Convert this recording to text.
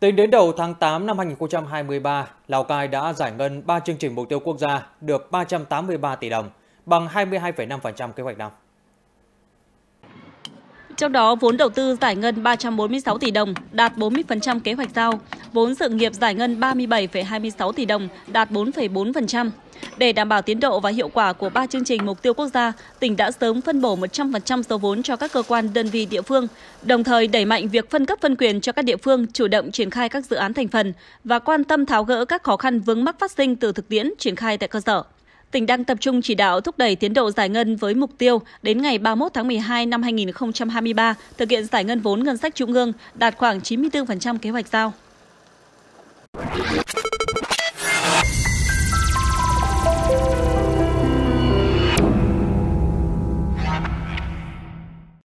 Tính đến đầu tháng 8 năm 2023, Lào Cai đã giải ngân 3 chương trình mục tiêu quốc gia được 383 tỷ đồng, bằng 22,5% kế hoạch năm. Trong đó, vốn đầu tư giải ngân 346 tỷ đồng, đạt 40% kế hoạch giao, vốn sự nghiệp giải ngân 37,26 tỷ đồng, đạt 4,4%. Để đảm bảo tiến độ và hiệu quả của ba chương trình mục tiêu quốc gia, tỉnh đã sớm phân bổ 100% số vốn cho các cơ quan đơn vị địa phương, đồng thời đẩy mạnh việc phân cấp phân quyền cho các địa phương chủ động triển khai các dự án thành phần và quan tâm tháo gỡ các khó khăn vướng mắc phát sinh từ thực tiễn triển khai tại cơ sở tỉnh đang tập trung chỉ đạo thúc đẩy tiến độ giải ngân với mục tiêu đến ngày 31 tháng 12 năm 2023 thực hiện giải ngân vốn ngân sách trung ương đạt khoảng 94% kế hoạch giao.